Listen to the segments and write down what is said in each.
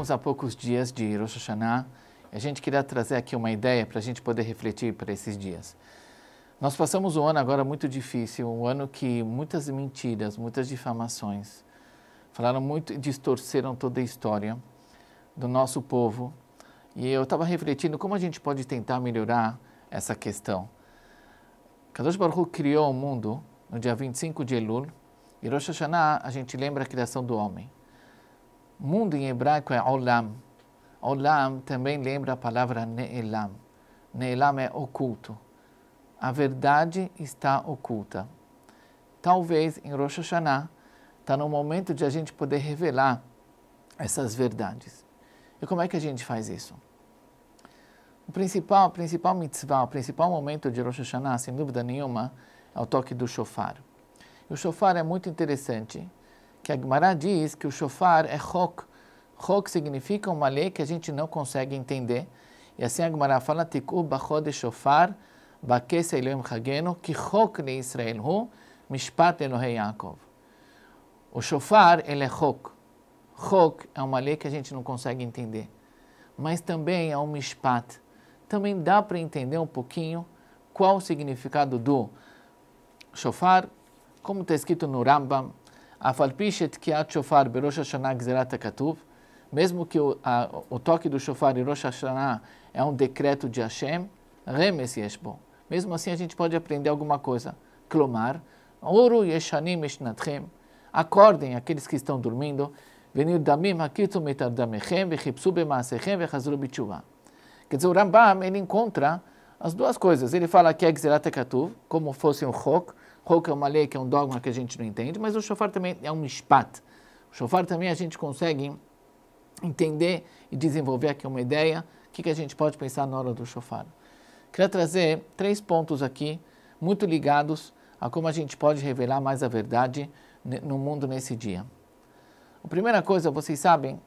Estamos a poucos dias de Rosh Hashanah. A gente queria trazer aqui uma ideia para a gente poder refletir para esses dias. Nós passamos um ano agora muito difícil, um ano que muitas mentiras, muitas difamações, falaram muito e distorceram toda a história do nosso povo. E eu estava refletindo como a gente pode tentar melhorar essa questão. Kadosh Baruch Hu criou o mundo no dia 25 de Elul, e Rosh Hashanah a gente lembra a criação do homem. Mundo em hebraico é olam. Olam também lembra a palavra neelam. Neelam é oculto. A verdade está oculta. Talvez em Rosh Hashanah está no momento de a gente poder revelar essas verdades. E como é que a gente faz isso? O principal, a principal mitzvah, o principal momento de Rosh Hashanah, sem dúvida nenhuma, é o toque do shofar. E o shofar é muito interessante que a Gemara diz que o shofar é chok. Chok significa uma lei que a gente não consegue entender. E assim a Gemara fala, Tik'u bachode shofar, bakes elohim hageno, ki chok de Israel hu, mishpat elohei Yaakov. O shofar, ele é chok. Chok é uma lei que a gente não consegue entender. Mas também é um mishpat. Também dá para entender um pouquinho qual o significado do shofar, como está escrito no Rambam, Afalpi shetkiat shofar berosh hashanah gzerat katuv. Mesmo que o, a, o, toque do shofar em Rosh Hashanah é um decreto de Hashem, remes yeshbo. Mesmo assim a gente pode aprender alguma coisa. Klomar, oru yeshanim eshnatchem. Acordem aqueles que estão dormindo. Venir damim hakitu metardamechem vechipsu bemaasechem vechazru bitshuva. Quer dizer, o Rambam, ele encontra as duas coisas. Ele fala que é Gzerat Katuv, como fosse um chok, que é uma lei que é um dogma que a gente não entende, mas o shofar também é um mishpat. O shofar também a gente consegue entender e desenvolver aqui uma ideia, o que, que a gente pode pensar na hora do shofar. Queria trazer três pontos aqui, muito ligados a como a gente pode revelar mais a verdade no mundo nesse dia. A primeira coisa, vocês sabem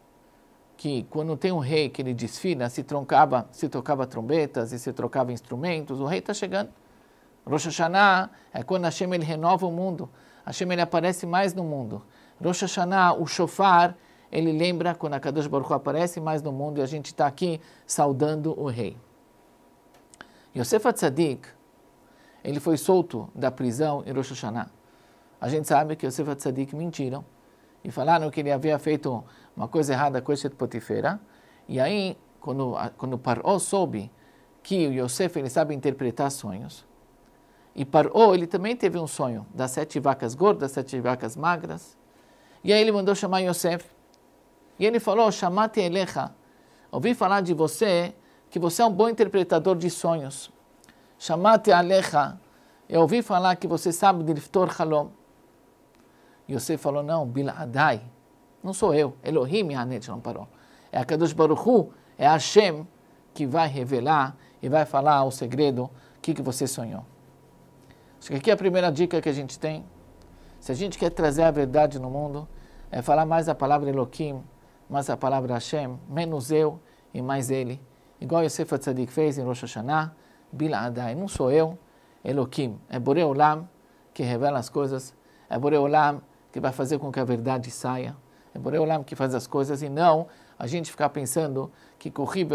que quando tem um rei que ele desfila, se, troncava, se tocava trombetas e se trocava instrumentos, o rei está chegando. Rosh Hashanah é quando Hashem ele renova o mundo. Hashem ele aparece mais no mundo. Rosh Hashanah, o shofar, ele lembra quando a Kadosh Baruch Hu aparece mais no mundo e a gente está aqui saudando o rei. Yosef Atzadik, ele foi solto da prisão em Rosh Hashanah. A gente sabe que Yosef Atzadik mentiram e falaram que ele havia feito uma coisa errada com de Potifera. E aí, quando, quando Paró soube que o Yosef ele sabe interpretar sonhos, e Paró, oh, ele também teve um sonho das sete vacas gordas, sete vacas magras. E aí ele mandou chamar Yosef. E ele falou, chamate elecha. Ouvi falar de você, que você é um bom interpretador de sonhos. Chamate alecha. Eu ouvi falar que você sabe de Liftor Halom. Yosef falou, não, Biladai. Não sou eu. Elohim Yanet não parou. É a Kadosh Baruchu, é Hashem que vai revelar e vai falar o segredo, o que, que você sonhou. Acho que aqui é a primeira dica que a gente tem. Se a gente quer trazer a verdade no mundo, é falar mais a palavra Elohim, mais a palavra Hashem, menos eu e mais ele. Igual Yosef Tzadik fez em Rosh Hashanah, Bil Adai, não sou eu, Elohim. É Boreolam que revela as coisas, é Boreolam que vai fazer com que a verdade saia. É Boreolam que faz as coisas e não a gente ficar pensando que corri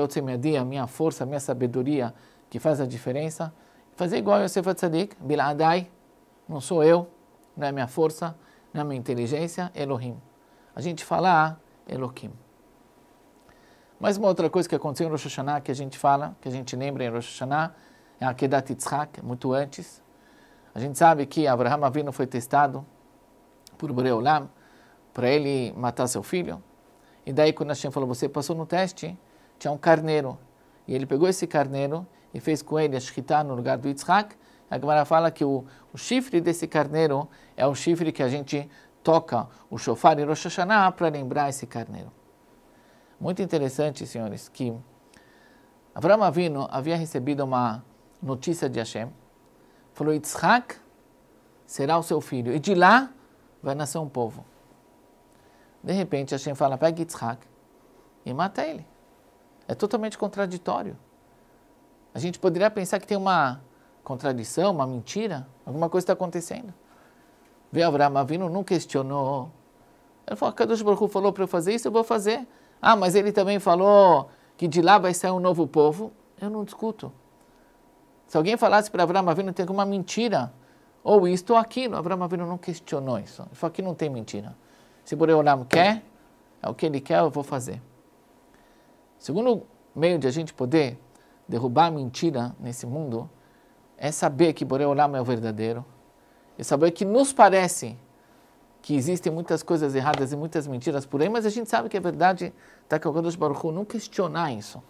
a minha força, minha sabedoria, que faz a diferença fazer igual Yosef Atzadik, Biladai, não sou eu, não é minha força, não é minha inteligência, Elohim. A gente fala Elohim. Mais uma outra coisa que aconteceu em Rosh Hashanah, que a gente fala, que a gente lembra em Rosh Hashanah, é a Kedat Yitzhak, muito antes. A gente sabe que Abraham Avino foi testado por Boreolam para ele matar seu filho. E daí quando Hashem falou, você passou no teste, tinha um carneiro. E ele pegou esse carneiro e fez com ele a shkita no lugar do Yitzhak, a Gemara fala que o, o, chifre desse carneiro é o chifre que a gente toca o shofar em Rosh Hashanah para lembrar esse carneiro. Muito interessante, senhores, que Avram Avino havia recebido uma notícia de Hashem. Falou, Yitzhak será o seu filho. E de lá vai nascer um povo. De repente, Hashem fala, pega Yitzhak e mata ele. É totalmente contraditório. A gente poderia pensar que tem uma contradição, uma mentira, alguma coisa está acontecendo. Vê, Abraham Avino não questionou. Ele falou, Kadosh Baruch falou para eu fazer isso, eu vou fazer. Ah, mas ele também falou que de lá vai sair um novo povo. Eu não discuto. Se alguém falasse para Abraham Avino, tem alguma mentira, ou isto ou aquilo, Abraham Avino não questionou isso. Ele falou, aqui não tem mentira. Se Boreolam quer, é o que ele quer, eu vou fazer. Segundo meio de a gente poder derrubar a mentira nesse mundo é saber que Boreolama é o verdadeiro, é saber que nos parece que existem muitas coisas erradas e muitas mentiras por aí, mas a gente sabe que é verdade, está com o Baruch Hu, não questionar isso.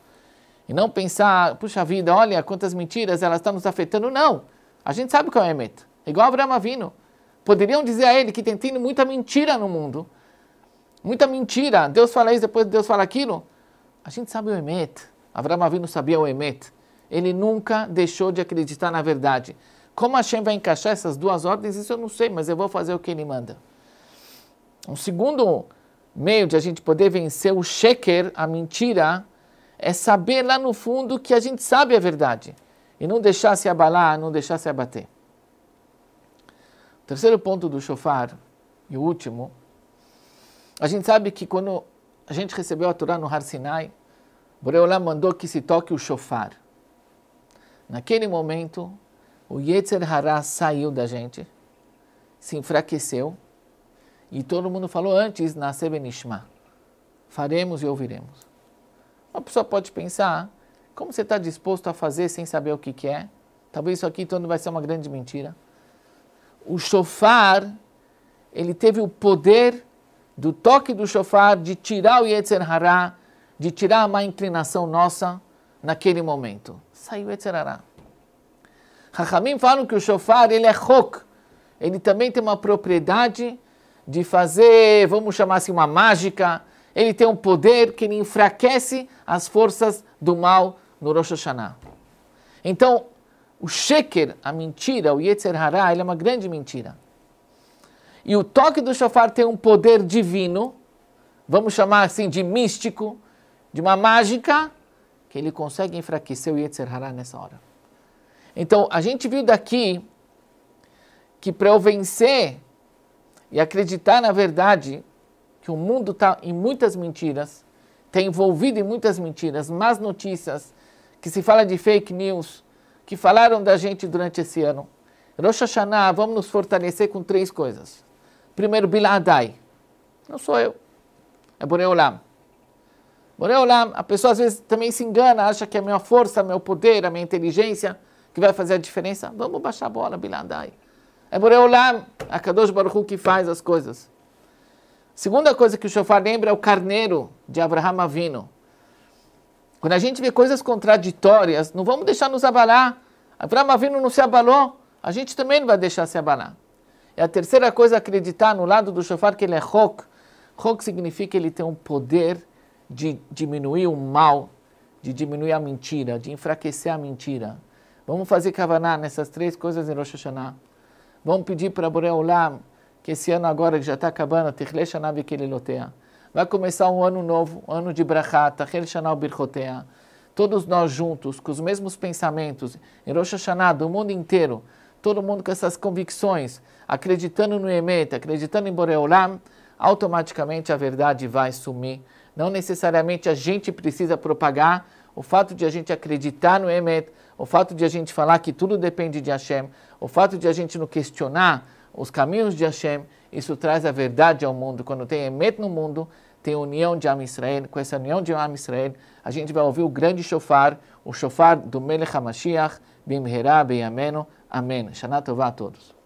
E não pensar, puxa vida, olha quantas mentiras elas estão nos afetando. Não, a gente sabe qual é o Emet. É igual Abraão Avino. Poderiam dizer a ele que tem tido muita mentira no mundo. Muita mentira. Deus fala isso, depois Deus fala aquilo. A gente sabe o Emet. Avram Avinu sabia o Emet. Ele nunca deixou de acreditar na verdade. Como Hashem vai encaixar essas duas ordens, isso eu não sei, mas eu vou fazer o que ele manda. Um segundo meio de a gente poder vencer o sheker, a mentira, é saber lá no fundo que a gente sabe a verdade. E não deixar se abalar, não deixar se abater. O terceiro ponto do shofar, e o último, a gente sabe que quando a gente recebeu a Torá no Har Sinai, Boreolá mandou que se toque o chofar. Naquele momento, o Yetzer Hará saiu da gente, se enfraqueceu, e todo mundo falou antes na Benishma. faremos e ouviremos. Uma pessoa pode pensar, como você está disposto a fazer sem saber o que, que é? Talvez isso aqui todo vai ser uma grande mentira. O chofar, ele teve o poder do toque do chofar de tirar o Yetzer Hará de tirar a má inclinação nossa naquele momento. Saiu Etzerará. Rahamim falam que o shofar ele é chok. Ele também tem uma propriedade de fazer, vamos chamar assim, uma mágica. Ele tem um poder que ele enfraquece as forças do mal no Rosh Hashanah. Então, o sheker, a mentira, o Yetzer ele é uma grande mentira. E o toque do shofar tem um poder divino, vamos chamar assim de místico, de uma mágica, que ele consegue enfraquecer o Yetzer Hará nessa hora. Então, a gente viu daqui que para eu vencer e acreditar na verdade, que o mundo está em muitas mentiras, está envolvido em muitas mentiras, más notícias, que se fala de fake news, que falaram da gente durante esse ano. Rosh Hashanah, vamos nos fortalecer com três coisas. Primeiro, Biladai. Não sou eu. É Boreolam. Boreolam, a pessoa às vezes também se engana, acha que é a minha força, meu poder, a minha inteligência que vai fazer a diferença. Vamos baixar a bola, bilandai. É Boreolam, a Kadosh Baruchu que faz as coisas. Segunda coisa que o Shofar lembra é o carneiro de Abraham Avino. Quando a gente vê coisas contraditórias, não vamos deixar nos abalar. Abraham Avino não se abalou, a gente também não vai deixar se abalar. E a terceira coisa, é acreditar no lado do Shofar que ele é Chok. Chok significa que ele tem um poder de diminuir o mal, de diminuir a mentira, de enfraquecer a mentira. Vamos fazer Kavaná nessas três coisas em Rosh Hashanah. Vamos pedir para Borei Olam, que esse ano agora que já está acabando, Tichle Shana Vai começar um ano novo, um ano de Brachá, Tachel Shana Birchotea. Todos nós juntos, com os mesmos pensamentos, em Rosh Hashanah, do mundo inteiro, todo mundo com essas convicções, acreditando no Emet, acreditando em Boreolam, automaticamente a verdade vai sumir não necessariamente a gente precisa propagar. O fato de a gente acreditar no Emet, o fato de a gente falar que tudo depende de Hashem, o fato de a gente não questionar os caminhos de Hashem, isso traz a verdade ao mundo. Quando tem Emet no mundo, tem união de Am Israel. Com essa união de Am Israel, a gente vai ouvir o grande shofar, o shofar do Melech HaMashiach, Bimhera, Bem Ameno. Amém. Shana Tová a todos.